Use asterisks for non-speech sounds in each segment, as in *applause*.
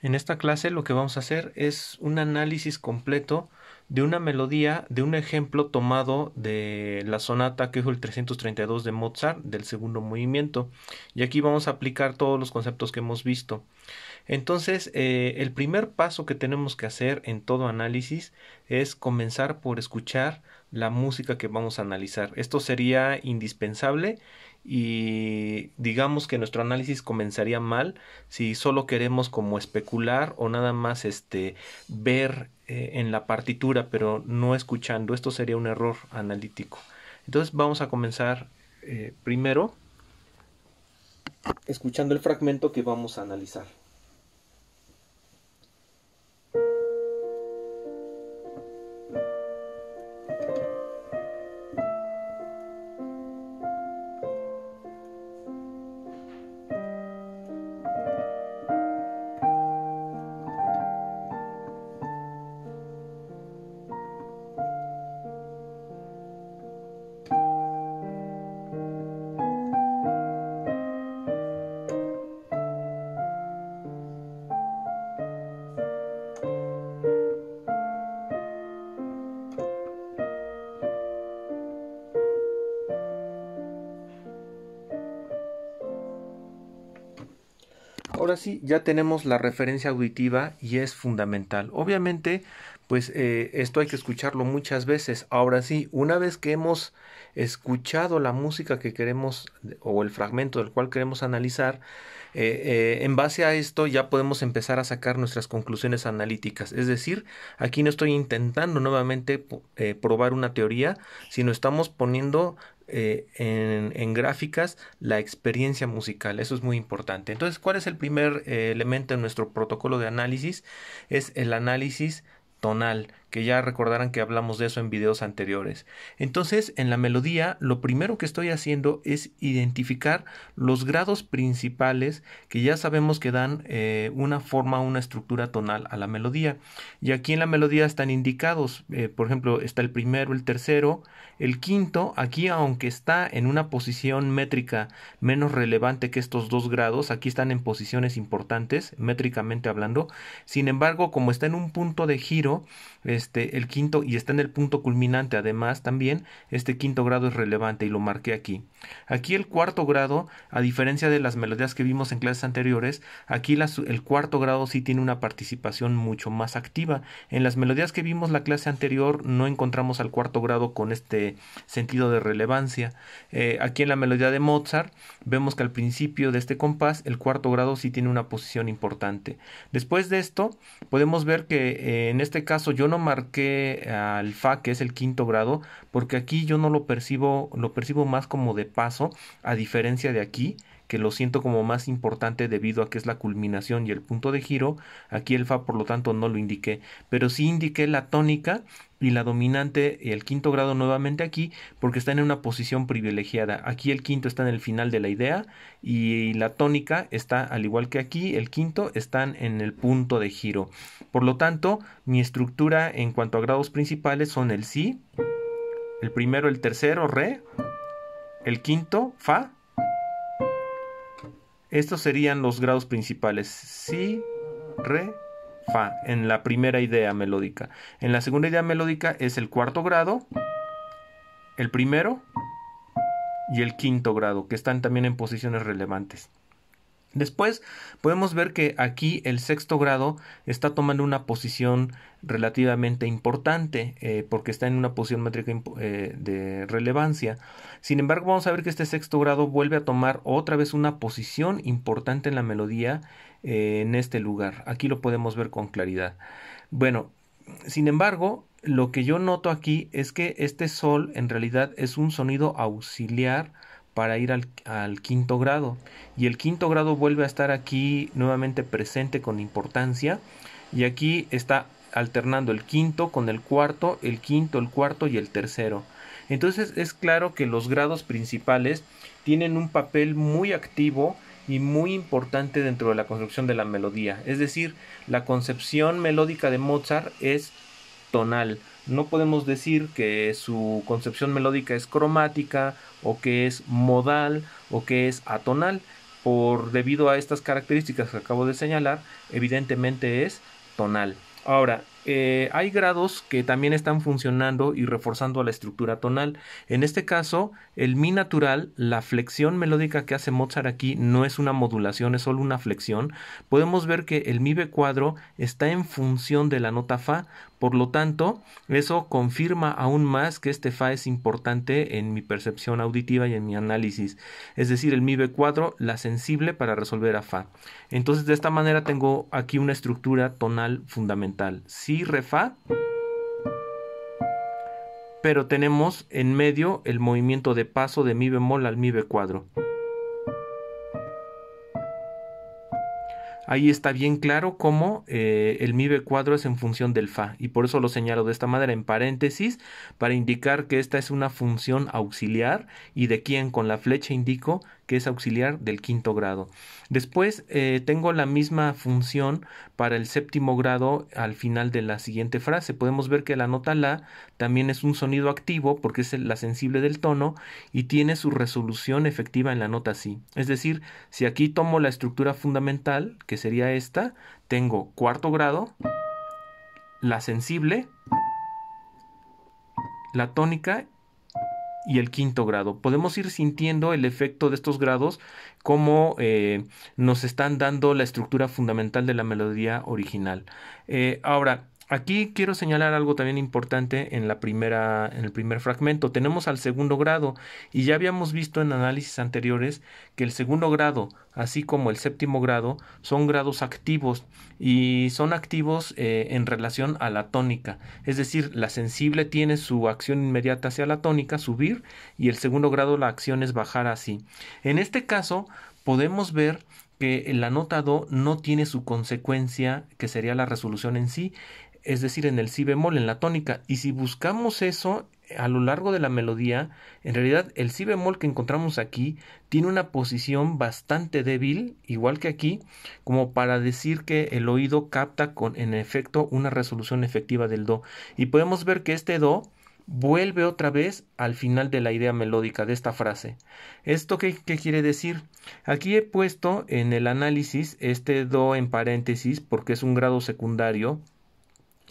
En esta clase lo que vamos a hacer es un análisis completo de una melodía, de un ejemplo tomado de la sonata que es el 332 de Mozart del segundo movimiento. Y aquí vamos a aplicar todos los conceptos que hemos visto. Entonces, eh, el primer paso que tenemos que hacer en todo análisis es comenzar por escuchar la música que vamos a analizar. Esto sería indispensable y digamos que nuestro análisis comenzaría mal si solo queremos como especular o nada más este ver eh, en la partitura pero no escuchando esto sería un error analítico entonces vamos a comenzar eh, primero escuchando el fragmento que vamos a analizar ahora sí, ya tenemos la referencia auditiva y es fundamental. Obviamente, pues eh, esto hay que escucharlo muchas veces. Ahora sí, una vez que hemos escuchado la música que queremos o el fragmento del cual queremos analizar, eh, eh, en base a esto ya podemos empezar a sacar nuestras conclusiones analíticas. Es decir, aquí no estoy intentando nuevamente probar una teoría, sino estamos poniendo eh, en, gráficas la experiencia musical. Eso es muy importante. Entonces, ¿cuál es el primer eh, elemento en nuestro protocolo de análisis? Es el análisis tonal que ya recordarán que hablamos de eso en videos anteriores. Entonces, en la melodía, lo primero que estoy haciendo es identificar los grados principales que ya sabemos que dan eh, una forma, una estructura tonal a la melodía. Y aquí en la melodía están indicados, eh, por ejemplo, está el primero, el tercero, el quinto, aquí aunque está en una posición métrica menos relevante que estos dos grados, aquí están en posiciones importantes, métricamente hablando, sin embargo, como está en un punto de giro, este, el quinto, y está en el punto culminante, además también este quinto grado es relevante y lo marqué aquí. Aquí el cuarto grado, a diferencia de las melodías que vimos en clases anteriores, aquí el cuarto grado sí tiene una participación mucho más activa. En las melodías que vimos la clase anterior no encontramos al cuarto grado con este sentido de relevancia. Eh, aquí en la melodía de Mozart vemos que al principio de este compás el cuarto grado sí tiene una posición importante. Después de esto podemos ver que eh, en este caso yo no marqué al Fa, que es el quinto grado, porque aquí yo no lo percibo, lo percibo más como de paso, a diferencia de aquí, que lo siento como más importante debido a que es la culminación y el punto de giro, aquí el Fa por lo tanto no lo indiqué, pero sí indiqué la tónica y la dominante y el quinto grado nuevamente aquí porque está en una posición privilegiada. Aquí el quinto está en el final de la idea y la tónica está al igual que aquí, el quinto están en el punto de giro. Por lo tanto, mi estructura en cuanto a grados principales son el si, el primero el tercero re, el quinto fa estos serían los grados principales, si, re, fa, en la primera idea melódica. En la segunda idea melódica es el cuarto grado, el primero y el quinto grado, que están también en posiciones relevantes. Después podemos ver que aquí el sexto grado está tomando una posición relativamente importante eh, porque está en una posición métrica eh, de relevancia. Sin embargo, vamos a ver que este sexto grado vuelve a tomar otra vez una posición importante en la melodía eh, en este lugar. Aquí lo podemos ver con claridad. Bueno, sin embargo, lo que yo noto aquí es que este sol en realidad es un sonido auxiliar para ir al, quinto grado. Y el quinto grado vuelve a estar aquí nuevamente presente con importancia. Y aquí está alternando el quinto con el cuarto, el quinto, el cuarto y el tercero. Entonces es claro que los grados principales tienen un papel muy activo y muy importante dentro de la construcción de la melodía. Es decir, la concepción melódica de Mozart es tonal, no podemos decir que su concepción melódica es cromática o que es modal o que es atonal. Por debido a estas características que acabo de señalar, evidentemente es tonal. Ahora, eh, hay grados que también están funcionando y reforzando la estructura tonal. En este caso, el mi natural, la flexión melódica que hace Mozart aquí no es una modulación, es solo una flexión. Podemos ver que el mi b cuadro está en función de la nota fa, por lo tanto, eso confirma aún más que este fa es importante en mi percepción auditiva y en mi análisis. Es decir, el mi b cuadro, la sensible para resolver a fa. Entonces, de esta manera tengo aquí una estructura tonal fundamental y re fa, pero tenemos en medio el movimiento de paso de mi bemol al mi b cuadro. Ahí está bien claro cómo eh, el mi b cuadro es en función del fa y por eso lo señalo de esta manera en paréntesis para indicar que esta es una función auxiliar y de quien con la flecha indico que es auxiliar del quinto grado. Después eh, tengo la misma función para el séptimo grado al final de la siguiente frase. Podemos ver que la nota la también es un sonido activo porque es la sensible del tono y tiene su resolución efectiva en la nota si. Es decir, si aquí tomo la estructura fundamental, que sería esta, tengo cuarto grado, la sensible, la tónica y el quinto grado. Podemos ir sintiendo el efecto de estos grados como eh, nos están dando la estructura fundamental de la melodía original. Eh, ahora, Aquí quiero señalar algo también importante en, la primera, en el primer fragmento. Tenemos al segundo grado y ya habíamos visto en análisis anteriores que el segundo grado, así como el séptimo grado, son grados activos y son activos eh, en relación a la tónica. Es decir, la sensible tiene su acción inmediata hacia la tónica, subir, y el segundo grado la acción es bajar así. En este caso, podemos ver que la nota do no tiene su consecuencia, que sería la resolución en sí, es decir, en el si bemol, en la tónica. Y si buscamos eso a lo largo de la melodía, en realidad el si bemol que encontramos aquí tiene una posición bastante débil, igual que aquí, como para decir que el oído capta con, en efecto una resolución efectiva del do. Y podemos ver que este do vuelve otra vez al final de la idea melódica de esta frase. ¿Esto qué, qué, quiere decir? Aquí he puesto en el análisis este do en paréntesis porque es un grado secundario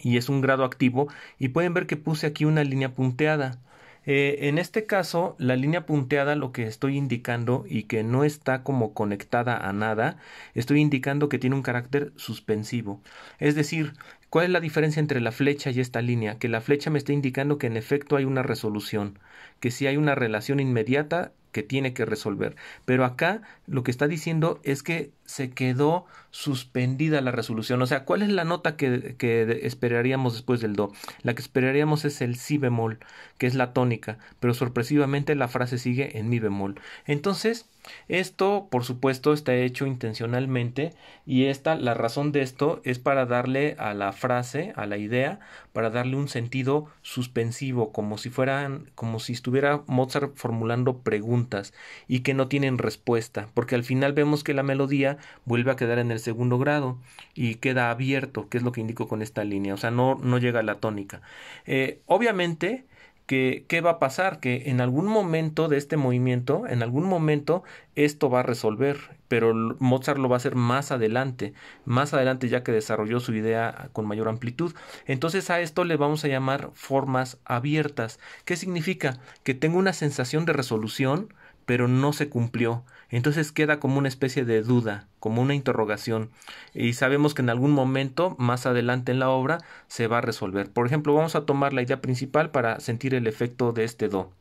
y es un grado activo y pueden ver que puse aquí una línea punteada. Eh, en este caso, la línea punteada lo que estoy indicando y que no está como conectada a nada, estoy indicando que tiene un carácter suspensivo. Es decir, ¿cuál es la diferencia entre la flecha y esta línea? Que la flecha me está indicando que en efecto hay una resolución, que si hay una relación inmediata que tiene que resolver. Pero acá lo que está diciendo es que se quedó suspendida la resolución. O sea, ¿cuál es la nota que, que esperaríamos después del do? La que esperaríamos es el si bemol, que es la tónica, pero sorpresivamente la frase sigue en mi bemol. Entonces, esto, por supuesto, está hecho intencionalmente y esta, la razón de esto es para darle a la frase, a la idea, para darle un sentido suspensivo, como si fueran, como si estuviera Mozart formulando preguntas y que no tienen respuesta, porque al final vemos que la melodía vuelve a quedar en el segundo grado y queda abierto, que es lo que indico con esta línea, o sea, no, no llega a la tónica. Eh, obviamente, que qué va a pasar, que en algún momento de este movimiento, en algún momento esto va a resolver, pero Mozart lo va a hacer más adelante, más adelante ya que desarrolló su idea con mayor amplitud. Entonces a esto le vamos a llamar formas abiertas. ¿Qué significa? Que tengo una sensación de resolución, pero no se cumplió. Entonces queda como una especie de duda, como una interrogación. Y sabemos que en algún momento, más adelante en la obra, se va a resolver. Por ejemplo, vamos a tomar la idea principal para sentir el efecto de este do.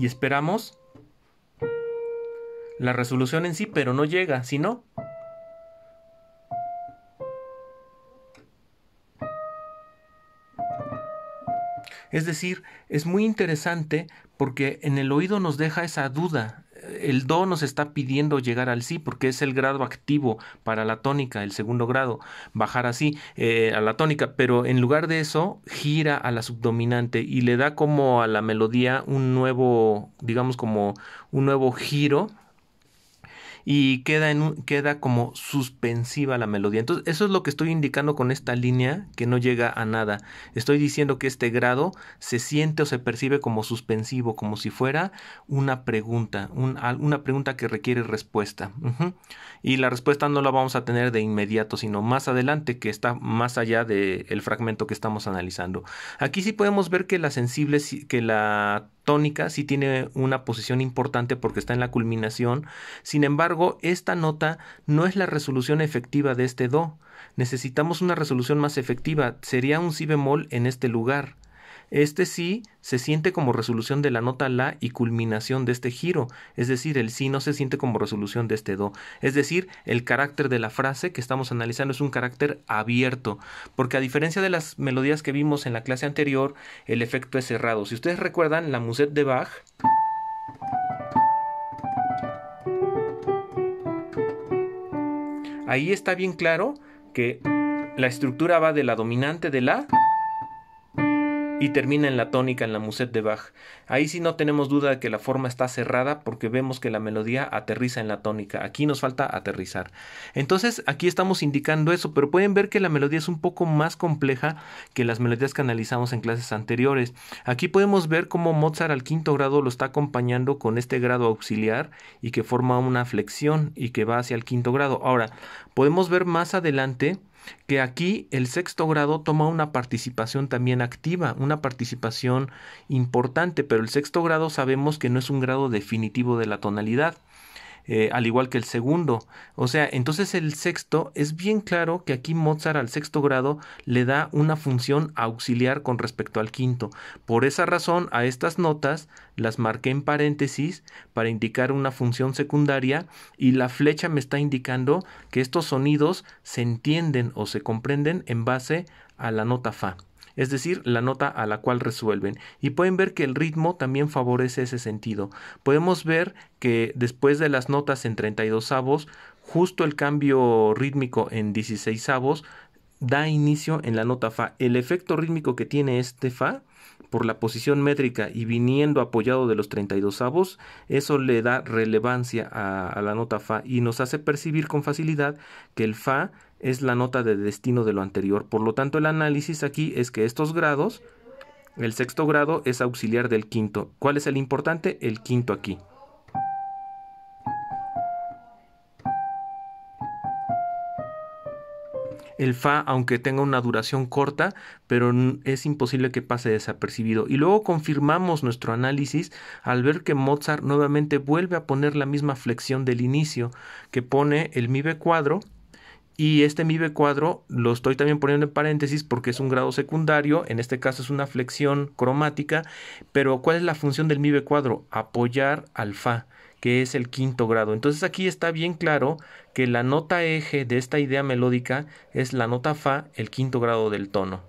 Y esperamos la resolución en sí, pero no llega, sino... Es decir, es muy interesante porque en el oído nos deja esa duda. El do nos está pidiendo llegar al sí, porque es el grado activo para la tónica, el segundo grado, bajar así eh, a la tónica, pero en lugar de eso gira a la subdominante y le da como a la melodía un nuevo, digamos como un nuevo giro y queda, en queda como suspensiva la melodía. Entonces, eso es lo que estoy indicando con esta línea que no llega a nada. Estoy diciendo que este grado se siente o se percibe como suspensivo, como si fuera una pregunta, una pregunta que requiere respuesta. Y la respuesta no la vamos a tener de inmediato, sino más adelante, que está más allá del fragmento que estamos analizando. Aquí sí podemos ver que la sensible, que la tónica sí tiene una posición importante porque está en la culminación. Sin embargo, esta nota no es la resolución efectiva de este do. Necesitamos una resolución más efectiva. Sería un si bemol en este lugar. Este sí se siente como resolución de la nota la y culminación de este giro, es decir, el sí no se siente como resolución de este do. Es decir, el carácter de la frase que estamos analizando es un carácter abierto, porque a diferencia de las melodías que vimos en la clase anterior, el efecto es cerrado. Si ustedes recuerdan la musette de Bach, ahí está bien claro que la estructura va de la dominante de la y termina en la tónica en la musette de Bach. Ahí sí no tenemos duda de que la forma está cerrada porque vemos que la melodía aterriza en la tónica. Aquí nos falta aterrizar. Entonces aquí estamos indicando eso, pero pueden ver que la melodía es un poco más compleja que las melodías que analizamos en clases anteriores. Aquí podemos ver cómo Mozart al quinto grado lo está acompañando con este grado auxiliar y que forma una flexión y que va hacia el quinto grado. Ahora, podemos ver más adelante que aquí el sexto grado toma una participación también activa, una participación importante, pero el sexto grado sabemos que no es un grado definitivo de la tonalidad. Eh, al igual que el segundo. O sea, entonces el sexto, es bien claro que aquí Mozart al sexto grado le da una función auxiliar con respecto al quinto. Por esa razón, a estas notas las marqué en paréntesis para indicar una función secundaria y la flecha me está indicando que estos sonidos se entienden o se comprenden en base a la nota fa es decir, la nota a la cual resuelven. Y pueden ver que el ritmo también favorece ese sentido. Podemos ver que después de las notas en 32 avos, justo el cambio rítmico en 16 avos da inicio en la nota fa. El efecto rítmico que tiene este fa por la posición métrica y viniendo apoyado de los 32 avos, eso le da relevancia a, a, la nota fa y nos hace percibir con facilidad que el fa es la nota de destino de lo anterior. Por lo tanto, el análisis aquí es que estos grados, el sexto grado es auxiliar del quinto. ¿Cuál es el importante? El quinto aquí. el fa, aunque tenga una duración corta, pero es imposible que pase desapercibido. Y luego confirmamos nuestro análisis al ver que Mozart nuevamente vuelve a poner la misma flexión del inicio, que pone el mi b cuadro y este mi b cuadro lo estoy también poniendo en paréntesis porque es un grado secundario, en este caso es una flexión cromática, pero ¿cuál es la función del mi b cuadro? Apoyar al Fa, que es el quinto grado. Entonces aquí está bien claro que la nota eje de esta idea melódica es la nota Fa, el quinto grado del tono.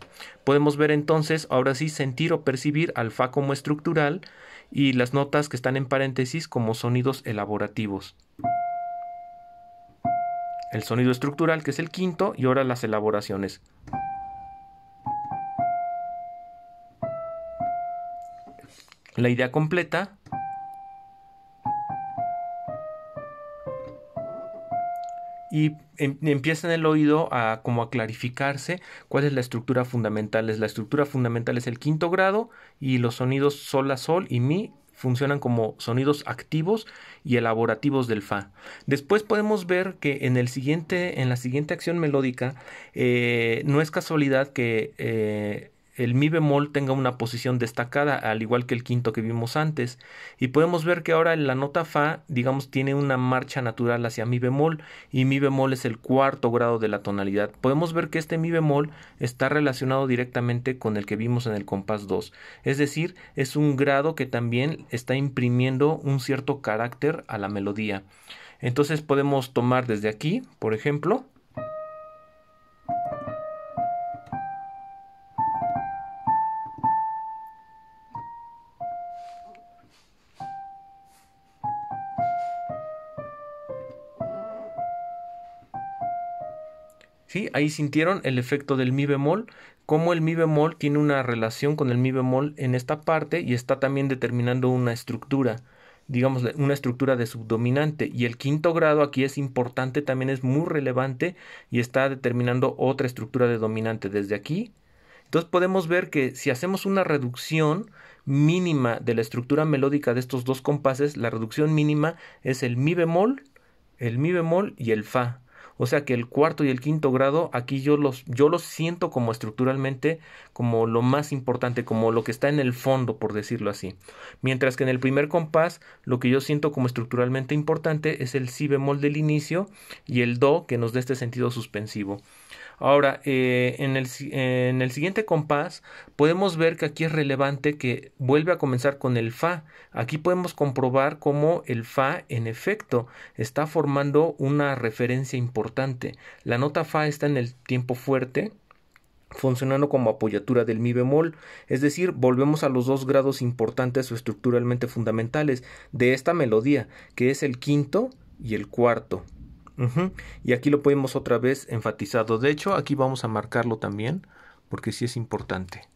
Podemos ver entonces, ahora sí, sentir o percibir al Fa como estructural y las notas que están en paréntesis como sonidos elaborativos el sonido estructural, que es el quinto, y ahora las elaboraciones. La idea completa. Y em, empieza en el oído a como a clarificarse cuál es la estructura fundamental. La estructura fundamental es el quinto grado y los sonidos sol a sol y mi funcionan como sonidos activos y elaborativos del fa. Después podemos ver que en, el siguiente, en la siguiente acción melódica eh, no es casualidad que eh, el mi bemol tenga una posición destacada, al igual que el quinto que vimos antes. Y podemos ver que ahora la nota fa, digamos, tiene una marcha natural hacia mi bemol y mi bemol es el cuarto grado de la tonalidad. Podemos ver que este mi bemol está relacionado directamente con el que vimos en el compás 2. Es decir, es un grado que también está imprimiendo un cierto carácter a la melodía. Entonces podemos tomar desde aquí, por ejemplo, ahí, sintieron el efecto del mi bemol, cómo el mi bemol tiene una relación con el mi bemol en esta parte y está también determinando una estructura, digamos, una estructura de subdominante. Y el quinto grado aquí es importante, también es muy relevante y está determinando otra estructura de dominante desde aquí. Entonces podemos ver que si hacemos una reducción mínima de la estructura melódica de estos dos compases, la reducción mínima es el mi bemol, el mi bemol y el fa. O sea que el cuarto y el quinto grado aquí yo los, yo los siento como estructuralmente como lo más importante, como lo que está en el fondo, por decirlo así. Mientras que en el primer compás lo que yo siento como estructuralmente importante es el si bemol del inicio y el do que nos da este sentido suspensivo. Ahora, eh, en, el, en el siguiente compás podemos ver que aquí es relevante que vuelve a comenzar con el Fa. Aquí podemos comprobar cómo el Fa en efecto está formando una referencia importante. La nota Fa está en el tiempo fuerte, funcionando como apoyatura del mi bemol, es decir, volvemos a los dos grados importantes o estructuralmente fundamentales de esta melodía, que es el quinto y el cuarto. Y aquí lo podemos otra vez enfatizado. De hecho, aquí vamos a marcarlo también, porque sí es importante.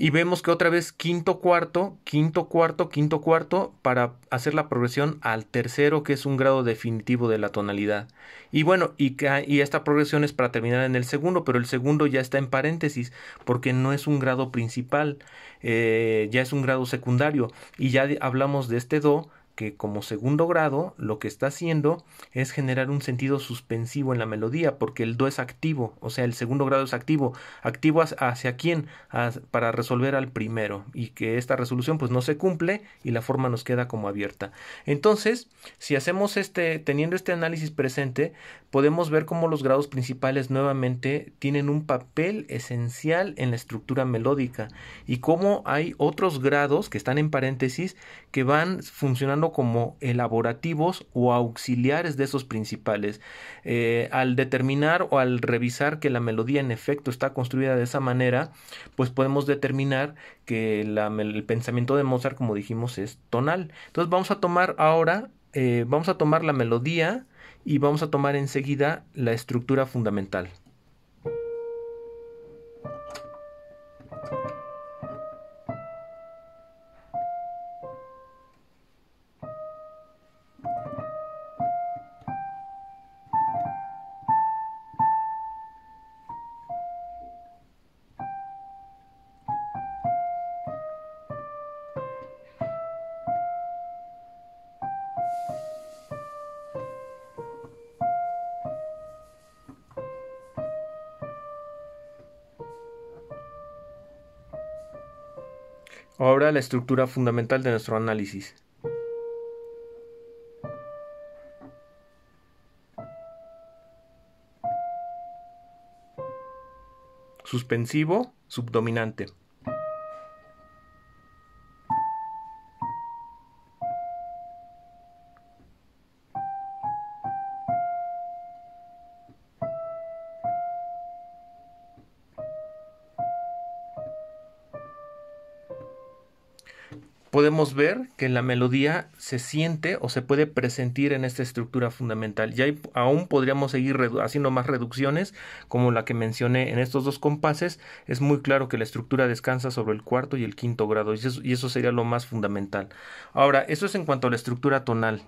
Y vemos que otra vez quinto, cuarto, quinto, cuarto, quinto, cuarto, para hacer la progresión al tercero, que es un grado definitivo de la tonalidad. Y bueno, y, esta progresión es para terminar en el segundo, pero el segundo ya está en paréntesis, porque no es un grado principal, eh, ya es un grado secundario. Y ya hablamos de este do, que como segundo grado lo que está haciendo es generar un sentido suspensivo en la melodía, porque el do es activo, o sea, el segundo grado es activo. ¿Activo hacia quién? para resolver al primero, y que esta resolución pues no se cumple y la forma nos queda como abierta. Entonces, si hacemos este, teniendo este análisis presente, podemos ver cómo los grados principales nuevamente tienen un papel esencial en la estructura melódica y cómo hay otros grados que están en paréntesis que van funcionando como elaborativos o auxiliares de esos principales. Eh, al determinar o al revisar que la melodía en efecto está construida de esa manera, pues podemos determinar que el pensamiento de Mozart, como dijimos, es tonal. Entonces vamos a tomar ahora, eh, vamos a tomar la melodía y vamos a tomar enseguida la estructura fundamental. estructura fundamental de nuestro análisis. Suspensivo, subdominante. podemos ver que la melodía se siente o se puede presentir en esta estructura fundamental. Ya ahí aún podríamos seguir haciendo más reducciones, como la que mencioné en estos dos compases. Es muy claro que la estructura descansa sobre el cuarto y el quinto grado, y y eso sería lo más fundamental. Ahora, eso es en cuanto a la estructura tonal.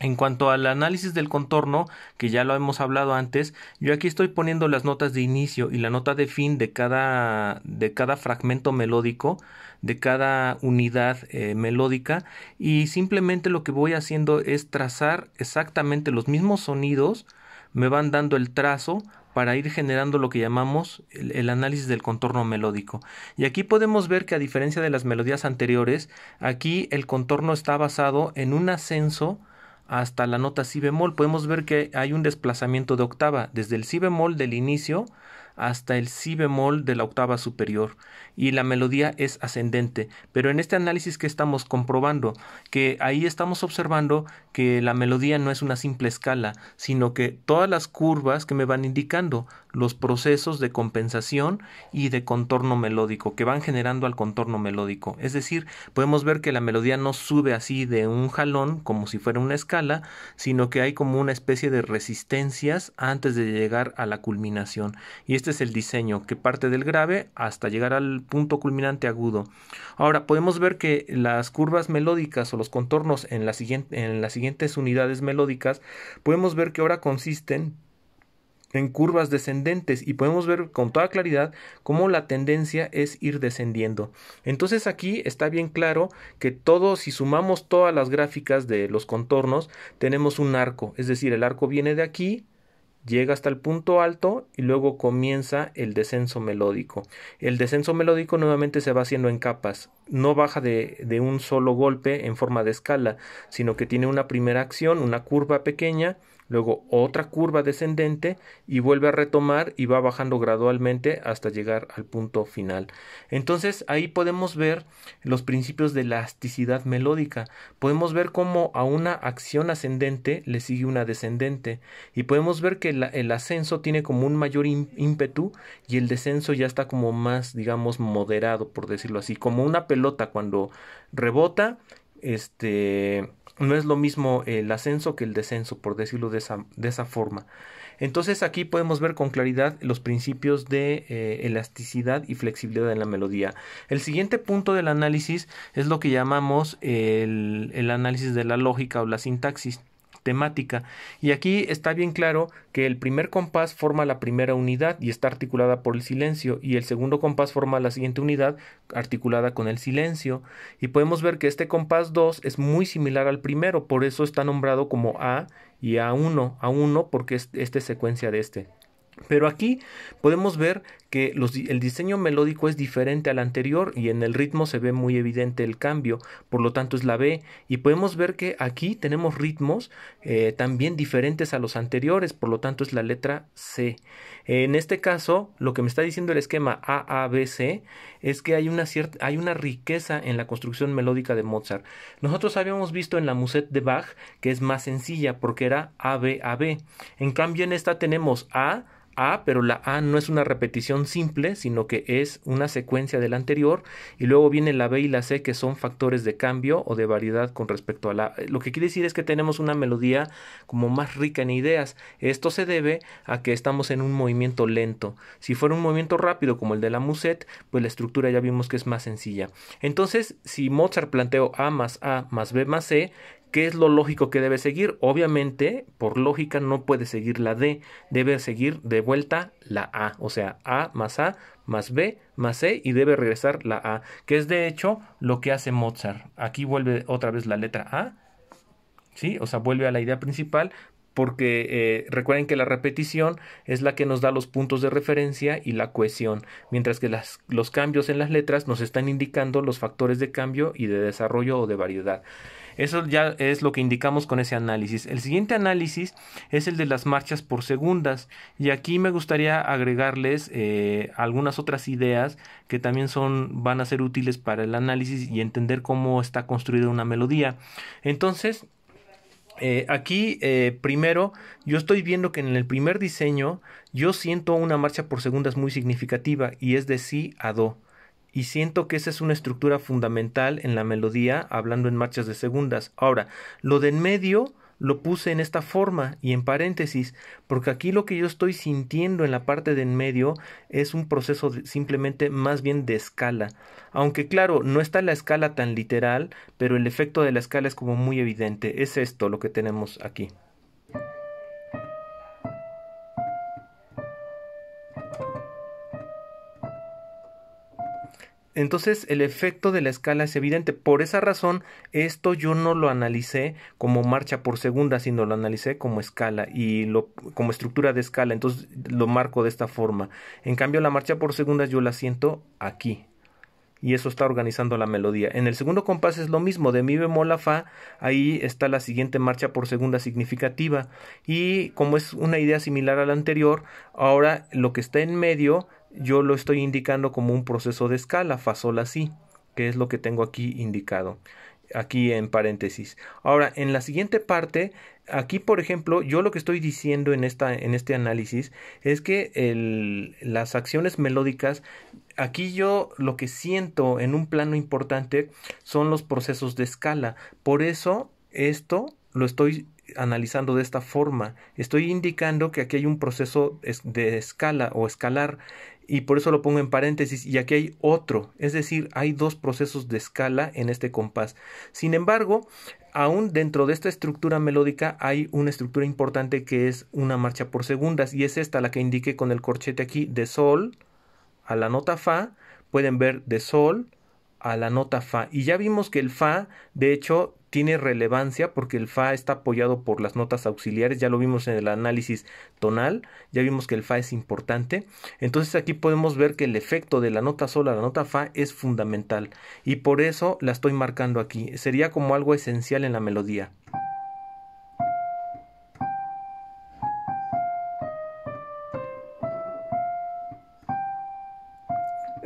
En cuanto al análisis del contorno, que ya lo hemos hablado antes, yo aquí estoy poniendo las notas de inicio y la nota de fin de cada, de cada fragmento melódico, de cada unidad eh, melódica, y simplemente lo que voy haciendo es trazar exactamente los mismos sonidos, me van dando el trazo para ir generando lo que llamamos el, análisis del contorno melódico. Y aquí podemos ver que a diferencia de las melodías anteriores, aquí el contorno está basado en un ascenso hasta la nota si bemol. Podemos ver que hay un desplazamiento de octava desde el si bemol del inicio hasta el si bemol de la octava superior y la melodía es ascendente. Pero en este análisis que estamos comprobando, que ahí estamos observando que la melodía no es una simple escala, sino que todas las curvas que me van indicando, los procesos de compensación y de contorno melódico que van generando al contorno melódico. Es decir, podemos ver que la melodía no sube así de un jalón como si fuera una escala, sino que hay como una especie de resistencias antes de llegar a la culminación. Y este es el diseño que parte del grave hasta llegar al punto culminante agudo. Ahora, podemos ver que las curvas melódicas o los contornos en, en las siguientes unidades melódicas, podemos ver que ahora consisten en curvas descendentes y podemos ver con toda claridad cómo la tendencia es ir descendiendo. Entonces aquí está bien claro que todos si sumamos todas las gráficas de los contornos, tenemos un arco, es decir, el arco viene de aquí, llega hasta el punto alto y luego comienza el descenso melódico. El descenso melódico nuevamente se va haciendo en capas, no baja de, de, un solo golpe en forma de escala, sino que tiene una primera acción, una curva pequeña, luego otra curva descendente y vuelve a retomar y va bajando gradualmente hasta llegar al punto final. Entonces ahí podemos ver los principios de elasticidad melódica. Podemos ver cómo a una acción ascendente le sigue una descendente y podemos ver que el ascenso tiene como un mayor ímpetu y el descenso ya está como más, digamos, moderado, por decirlo así, como una pelota cuando rebota, este no es lo mismo el ascenso que el descenso, por decirlo de esa, forma. Entonces aquí podemos ver con claridad los principios de eh, elasticidad y flexibilidad en la melodía. El siguiente punto del análisis es lo que llamamos el análisis de la lógica o la sintaxis temática. Y aquí está bien claro que el primer compás forma la primera unidad y está articulada por el silencio y el segundo compás forma la siguiente unidad articulada con el silencio. Y podemos ver que este compás 2 es muy similar al primero, por eso está nombrado como A y A1, A1 porque es, esta secuencia de este. Pero aquí podemos ver que el diseño melódico es diferente al anterior y en el ritmo se ve muy evidente el cambio, por lo tanto es la B y podemos ver que aquí tenemos ritmos eh, también diferentes a los anteriores, por lo tanto es la letra C. En este caso, lo que me está diciendo el esquema AABC es que hay una, cierta, hay una riqueza en la construcción melódica de Mozart. Nosotros habíamos visto en la Musette de Bach que es más sencilla porque era A, A, B, B En cambio en esta tenemos A, a, pero la A no es una repetición simple, sino que es una secuencia de la anterior, y luego viene la B y la C que son factores de cambio o de variedad con respecto a la A. Lo que quiere decir es que tenemos una melodía como más rica en ideas. Esto se debe a que estamos en un movimiento lento. Si fuera un movimiento rápido como el de la Musette, pues la estructura ya vimos que es más sencilla. Entonces, si Mozart planteó A más A más B más C, ¿Qué es lo lógico que debe seguir? Obviamente, por lógica no puede seguir la D, debe seguir de vuelta la A, o sea, A más A más B más C y debe regresar la A, que es de hecho lo que hace Mozart. Aquí vuelve otra vez la letra A, ¿sí? O sea, vuelve a la idea principal porque eh, recuerden que la repetición es la que nos da los puntos de referencia y la cohesión, mientras que las, los cambios en las letras nos están indicando los factores de cambio y de desarrollo o de variedad. Eso ya es lo que indicamos con ese análisis. El siguiente análisis es el de las marchas por segundas y aquí me gustaría agregarles eh, algunas otras ideas que también son, van a ser útiles para el análisis y entender cómo está construida una melodía. Entonces, eh, aquí eh, primero yo estoy viendo que en el primer diseño yo siento una marcha por segundas muy significativa y es de si a do y siento que esa es una estructura fundamental en la melodía, hablando en marchas de segundas. Ahora, lo de en medio lo puse en esta forma y en paréntesis, porque aquí lo que yo estoy sintiendo en la parte de en medio es un proceso simplemente más bien de escala. Aunque claro, no está la escala tan literal, pero el efecto de la escala es como muy evidente. Es esto lo que tenemos aquí. Entonces el efecto de la escala es evidente. Por esa razón, esto yo no lo analicé como marcha por segunda, sino lo analicé como escala y lo, como estructura de escala. Entonces lo marco de esta forma. En cambio, la marcha por segunda yo la siento aquí. Y eso está organizando la melodía. En el segundo compás es lo mismo, de mi bemol a fa, ahí está la siguiente marcha por segunda significativa. Y como es una idea similar a la anterior, ahora lo que está en medio yo lo estoy indicando como un proceso de escala, fa sol así, que es lo que tengo aquí indicado, aquí en paréntesis. Ahora, en la siguiente parte, aquí por ejemplo, yo lo que estoy diciendo en, esta, en este análisis es que las acciones melódicas, aquí yo lo que siento en un plano importante son los procesos de escala. Por eso, esto lo estoy analizando de esta forma. Estoy indicando que aquí hay un proceso de escala o escalar y por eso lo pongo en paréntesis, y aquí hay otro, es decir, hay dos procesos de escala en este compás. Sin embargo, aún dentro de esta estructura melódica hay una estructura importante que es una marcha por segundas, y es esta la que indiqué con el corchete aquí, de sol a la nota fa, pueden ver de sol a la nota fa, y ya vimos que el fa, de hecho, tiene relevancia porque el fa está apoyado por las notas auxiliares, ya lo vimos en el análisis tonal, ya vimos que el fa es importante, entonces aquí podemos ver que el efecto de la nota sola la nota fa es fundamental y por eso la estoy marcando aquí, sería como algo esencial en la melodía.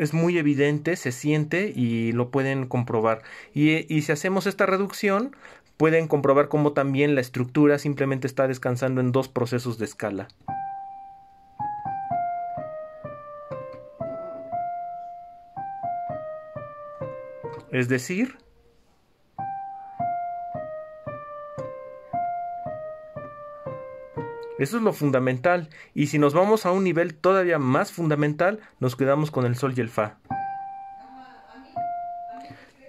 es muy evidente, se siente y lo pueden comprobar. Y, si hacemos esta reducción, pueden comprobar cómo también la estructura simplemente está descansando en dos procesos de escala. Es decir, Eso es lo fundamental. Y si nos vamos a un nivel todavía más fundamental, nos quedamos con el sol y el fa.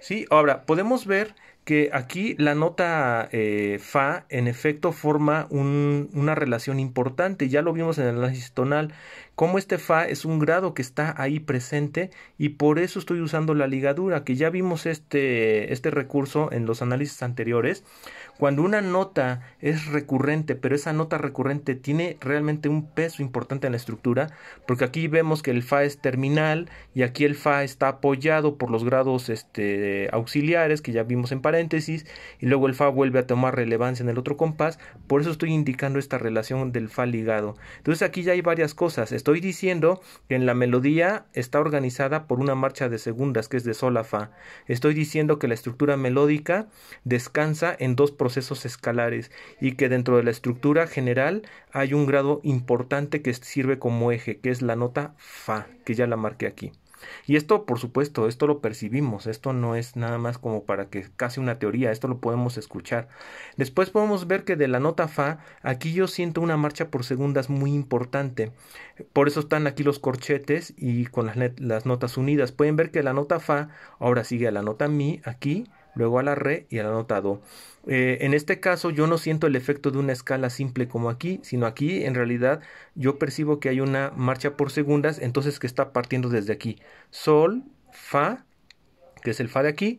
Sí, ahora podemos ver que aquí la nota eh, fa en efecto forma un, una relación importante, ya lo vimos en el análisis tonal, como este Fa es un grado que está ahí presente y por eso estoy usando la ligadura, que ya vimos este, este recurso en los análisis anteriores. Cuando una nota es recurrente, pero esa nota recurrente tiene realmente un peso importante en la estructura, porque aquí vemos que el Fa es terminal y aquí el Fa está apoyado por los grados este, auxiliares que ya vimos en paréntesis, y luego el Fa vuelve a tomar relevancia en el otro compás, por eso estoy indicando esta relación del Fa ligado. Entonces aquí ya hay varias cosas estoy diciendo que en la melodía está organizada por una marcha de segundas que es de sol a fa. Estoy diciendo que la estructura melódica descansa en dos procesos escalares y que dentro de la estructura general hay un grado importante que sirve como eje, que es la nota fa, que ya la marqué aquí. Y esto, por supuesto, esto lo percibimos, esto no es nada más como para que casi una teoría, esto lo podemos escuchar. Después podemos ver que de la nota Fa, aquí yo siento una marcha por segundas muy importante. Por eso están aquí los corchetes y con las, las notas unidas. Pueden ver que la nota Fa ahora sigue a la nota Mi aquí luego a la re y al anotado. Eh, en este caso yo no siento el efecto de una escala simple como aquí, sino aquí en realidad yo percibo que hay una marcha por segundas, entonces que está partiendo desde aquí. Sol, fa, que es el fa de aquí,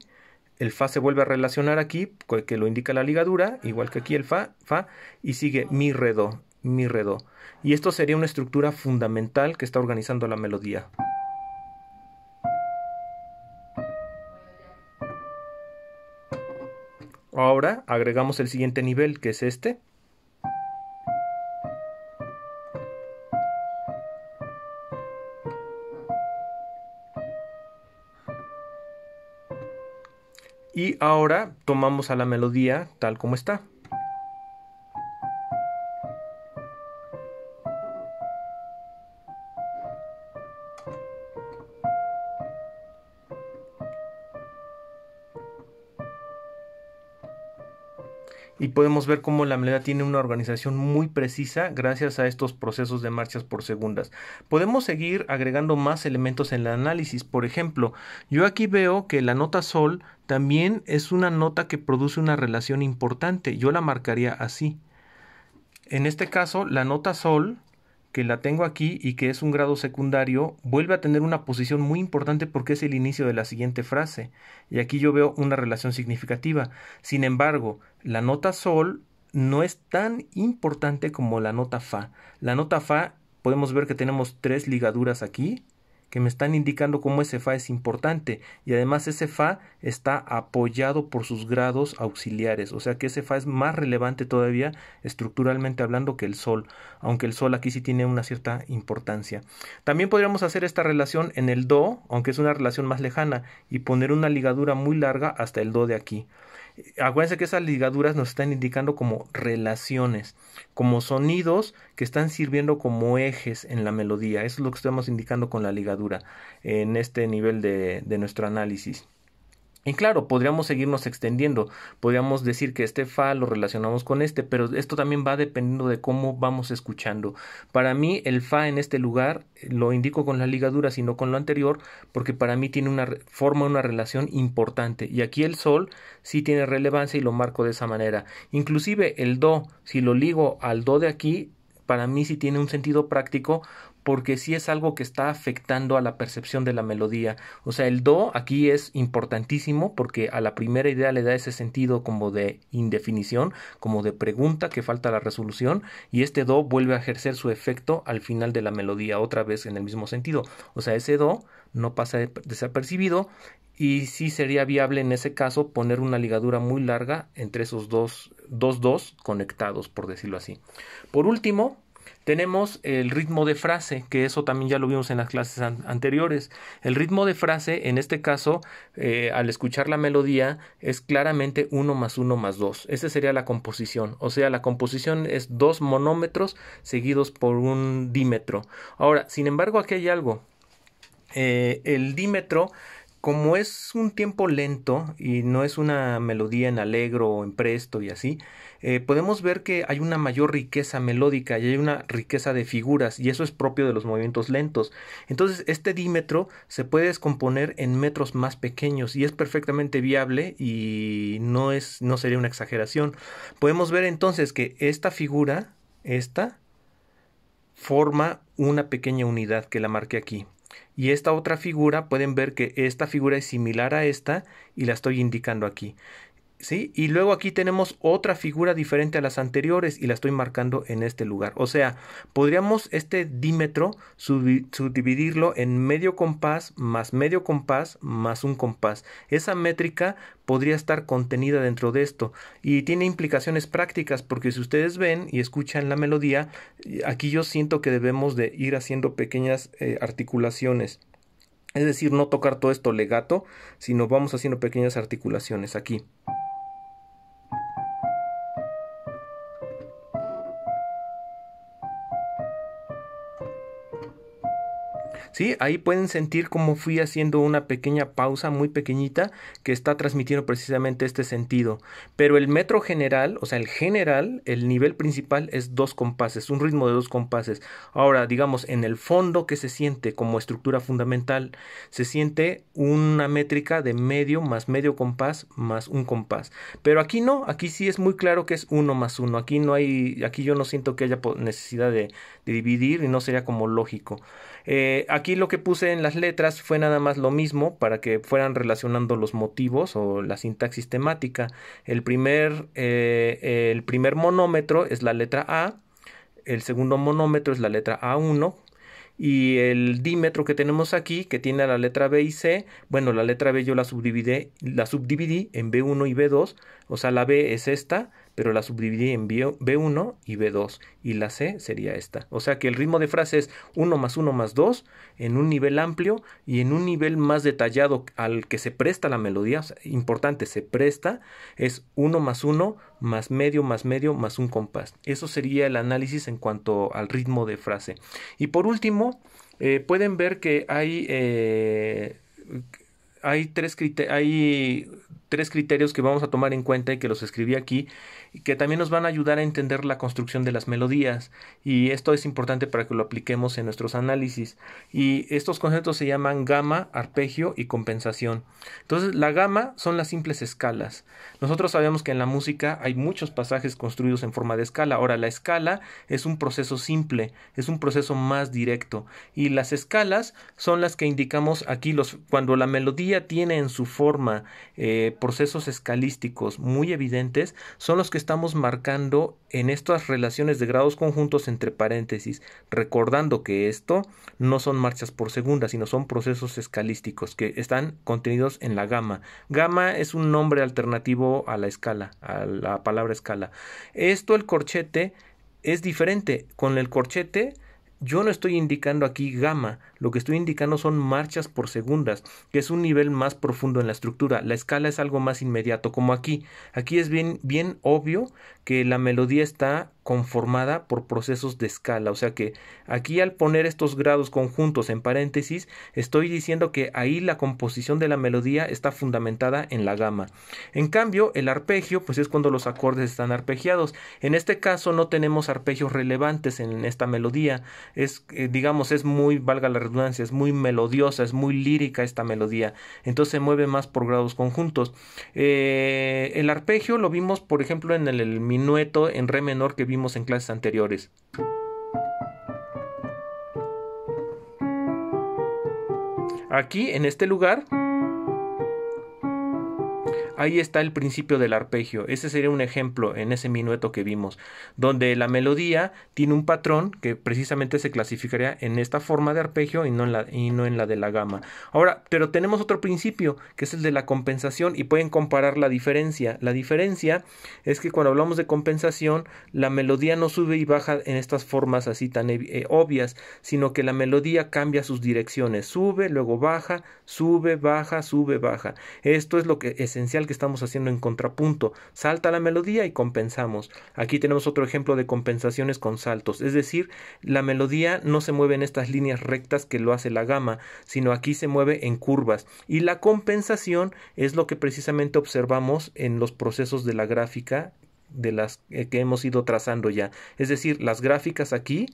el fa se vuelve a relacionar aquí, que lo indica la ligadura, igual que aquí el fa, fa, y sigue mi re do, mi re do. Y esto sería una estructura fundamental que está organizando la melodía. Ahora agregamos el siguiente nivel, que es este. Y ahora tomamos a la melodía tal como está. y podemos ver cómo la melodía tiene una organización muy precisa gracias a estos procesos de marchas por segundas. Podemos seguir agregando más elementos en el análisis. Por ejemplo, yo aquí veo que la nota sol también es una nota que produce una relación importante. Yo la marcaría así. En este caso, la nota sol que la tengo aquí y que es un grado secundario, vuelve a tener una posición muy importante porque es el inicio de la siguiente frase. Y aquí yo veo una relación significativa. Sin embargo, la nota sol no es tan importante como la nota fa. La nota fa podemos ver que tenemos tres ligaduras aquí que me están indicando cómo ese fa es importante y además ese fa está apoyado por sus grados auxiliares, o sea que ese fa es más relevante todavía estructuralmente hablando que el sol, aunque el sol aquí sí tiene una cierta importancia. También podríamos hacer esta relación en el do, aunque es una relación más lejana y poner una ligadura muy larga hasta el do de aquí. Acuérdense que esas ligaduras nos están indicando como relaciones, como sonidos que están sirviendo como ejes en la melodía. Eso es lo que estamos indicando con la ligadura en este nivel de, de nuestro análisis. Y claro, podríamos seguirnos extendiendo, podríamos decir que este fa lo relacionamos con este, pero esto también va dependiendo de cómo vamos escuchando. Para mí el fa en este lugar eh, lo indico con la ligadura, sino con lo anterior, porque para mí tiene una forma una relación importante y aquí el sol sí tiene relevancia y lo marco de esa manera. Inclusive el do, si lo ligo al do de aquí, para mí sí tiene un sentido práctico porque sí es algo que está afectando a la percepción de la melodía. O sea, el do aquí es importantísimo porque a la primera idea le da ese sentido como de indefinición, como de pregunta que falta la resolución, y este do vuelve a ejercer su efecto al final de la melodía otra vez en el mismo sentido. O sea, ese do no pasa desapercibido y sí sería viable en ese caso poner una ligadura muy larga entre esos dos, dos dos conectados, por decirlo así. Por último, tenemos el ritmo de frase, que eso también ya lo vimos en las clases anteriores. El ritmo de frase, en este caso, eh, al escuchar la melodía, es claramente 1 más 1 más 2. Esa sería la composición. O sea, la composición es dos monómetros seguidos por un dímetro. Ahora, sin embargo, aquí hay algo. Eh, el dímetro como es un tiempo lento y no es una melodía en alegro o en presto y así, eh, podemos ver que hay una mayor riqueza melódica y hay una riqueza de figuras y eso es propio de los movimientos lentos. Entonces este dímetro se puede descomponer en metros más pequeños y es perfectamente viable y no, es, no sería una exageración. Podemos ver entonces que esta figura, esta, forma una pequeña unidad que la marqué aquí. Y esta otra figura, pueden ver que esta figura es similar a esta y la estoy indicando aquí. Y luego aquí tenemos otra figura diferente a las anteriores y la estoy marcando en este lugar. O sea, podríamos este dímetro subdividirlo en medio compás más medio compás más un compás. Esa métrica podría estar contenida dentro de esto y tiene implicaciones prácticas porque si ustedes ven y escuchan la melodía, aquí yo siento que debemos de ir haciendo pequeñas eh, articulaciones. Es decir, no tocar todo esto legato, sino vamos haciendo pequeñas articulaciones aquí. Ahí pueden sentir cómo fui haciendo una pequeña pausa muy pequeñita que está transmitiendo precisamente este sentido. Pero el metro general, o sea, el general, el nivel principal es dos compases, un ritmo de dos compases. Ahora, digamos, en el fondo, que se siente como estructura fundamental? Se siente una métrica de medio más medio compás más un compás. Pero aquí no, aquí sí es muy claro que es uno más uno. Aquí no hay, aquí yo no siento que haya necesidad de, dividir y no sería como lógico. Eh, Aquí lo que puse en las letras fue nada más lo mismo para que fueran relacionando los motivos o la sintaxis temática. El primer, eh, el primer monómetro es la letra A, el segundo monómetro es la letra A1 y el dímetro que tenemos aquí que tiene la letra B y C, bueno, la letra B yo la subdividí, la subdividí en B1 y B2, o sea, la B es esta pero la subdividí en B1 y B2 y la C sería esta. O sea que el ritmo de frase es 1 más 1 más 2 en un nivel amplio y en un nivel más detallado al que se presta la melodía, importante, se presta, es 1 más 1 más medio más medio más un compás. Eso sería el análisis en cuanto al ritmo de frase. Y por último, eh, pueden ver que hay... Eh, hay tres, hay tres criterios que vamos a tomar en cuenta y que los escribí aquí que también nos van a ayudar a entender la construcción de las melodías y esto es importante para que lo apliquemos en nuestros análisis y estos conceptos se llaman gama, arpegio y compensación. Entonces la gama son las simples escalas. Nosotros sabemos que en la música hay muchos pasajes construidos en forma de escala. Ahora la escala es un proceso simple, es un proceso más directo y las escalas son las que indicamos aquí los, cuando la melodía tiene en su forma eh, procesos escalísticos muy evidentes son los que estamos marcando en estas relaciones de grados conjuntos entre paréntesis, recordando que esto no son marchas por segunda, sino son procesos escalísticos que están contenidos en la gama. Gama es un nombre alternativo a la escala, a la palabra escala. Esto el corchete es diferente. Con el corchete yo no estoy indicando aquí gamma, lo que estoy indicando son marchas por segundas, que es un nivel más profundo en la estructura. La escala es algo más inmediato, como aquí. Aquí es bien, bien obvio que la melodía está conformada por procesos de escala. O sea que aquí al poner estos grados conjuntos en paréntesis, estoy diciendo que ahí la composición de la melodía está fundamentada en la gama. En cambio, el arpegio, pues es cuando los acordes están arpegiados. En este caso no tenemos arpegios relevantes en esta melodía. Es, eh, digamos, es muy, valga la redundancia, es muy melodiosa, es muy lírica esta melodía. Entonces se mueve más por grados conjuntos. Eh, el arpegio lo vimos, por ejemplo, en el, minueto en re menor que vimos en clases anteriores. Aquí, en este lugar, ahí está el principio del arpegio. Ese sería un ejemplo en ese minueto que vimos, donde la melodía tiene un patrón que precisamente se clasificaría en esta forma de arpegio y no en la, y no en la de la gama. Ahora, pero tenemos otro principio, que es el de la compensación, y pueden comparar la diferencia. La diferencia es que cuando hablamos de compensación, la melodía no sube y baja en estas formas así tan eh, obvias, sino que la melodía cambia sus direcciones. Sube, luego baja, sube, baja, sube, baja. Esto es lo que esencial que estamos haciendo en contrapunto. Salta la melodía y compensamos. Aquí tenemos otro ejemplo de compensaciones con saltos, es decir, la melodía no se mueve en estas líneas rectas que lo hace la gama, sino aquí se mueve en curvas. Y la compensación es lo que precisamente observamos en los procesos de la gráfica de las eh, que hemos ido trazando ya. Es decir, las gráficas aquí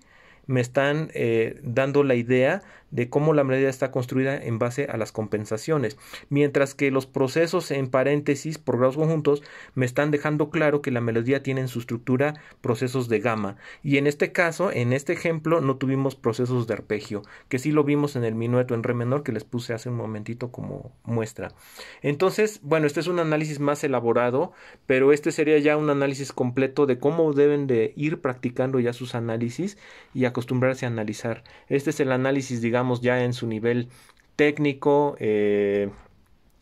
me están eh, dando la idea de cómo la melodía está construida en base a las compensaciones, mientras que los procesos en paréntesis por grados conjuntos me están dejando claro que la melodía tiene en su estructura procesos de gama y en este caso, en este ejemplo no tuvimos procesos de arpegio, que sí lo vimos en el minueto en re menor que les puse hace un momentito como muestra. Entonces, bueno, este es un análisis más elaborado, pero este sería ya un análisis completo de cómo deben de ir practicando ya sus análisis y acostumbrarse a analizar. Este es el análisis digamos ...estamos ya en su nivel técnico, eh,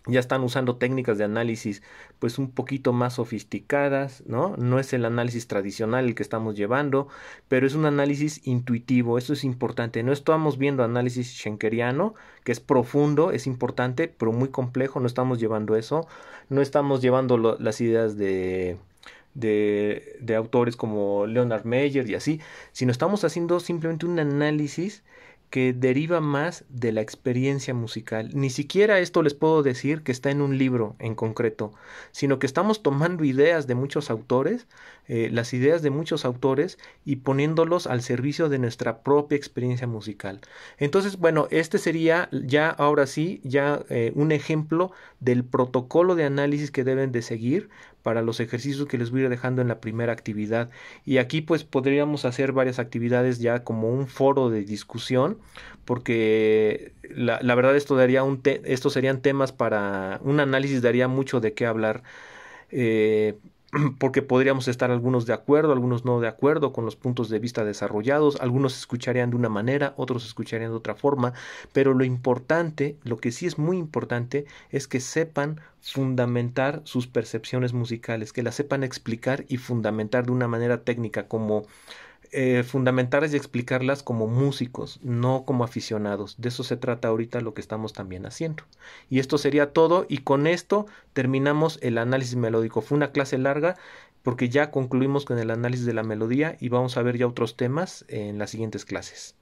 ya están usando técnicas de análisis pues un poquito más sofisticadas, ¿no? No es el análisis tradicional el que estamos llevando, pero es un análisis intuitivo, eso es importante, no estamos viendo análisis schenkeriano, que es profundo, es importante, pero muy complejo, no estamos llevando eso, no estamos llevando las ideas de, de, de autores como Leonard Meyer y así, sino estamos haciendo simplemente un análisis que deriva más de la experiencia musical. Ni siquiera esto les puedo decir que está en un libro en concreto, sino que estamos tomando ideas de muchos autores, eh, las ideas de muchos autores y poniéndolos al servicio de nuestra propia experiencia musical. Entonces, bueno, este sería ya ahora sí, ya eh, un ejemplo del protocolo de análisis que deben de seguir para los ejercicios que les voy a ir dejando en la primera actividad. Y aquí pues podríamos hacer varias actividades ya como un foro de discusión, porque la, verdad esto daría un estos serían temas para un análisis, daría mucho de qué hablar. Eh, *clears throat* porque podríamos estar algunos de acuerdo, algunos no de acuerdo con los puntos de vista desarrollados, algunos escucharían de una manera, otros escucharían de otra forma, pero lo importante, lo que sí es muy importante, es que sepan fundamentar sus percepciones musicales, que las sepan explicar y fundamentar de una manera técnica como eh, fundamentales de explicarlas como músicos, no como aficionados. De eso se trata ahorita lo que estamos también haciendo. Y esto sería todo y con esto terminamos el análisis melódico. Fue una clase larga porque ya concluimos con el análisis de la melodía y vamos a ver ya otros temas en las siguientes clases.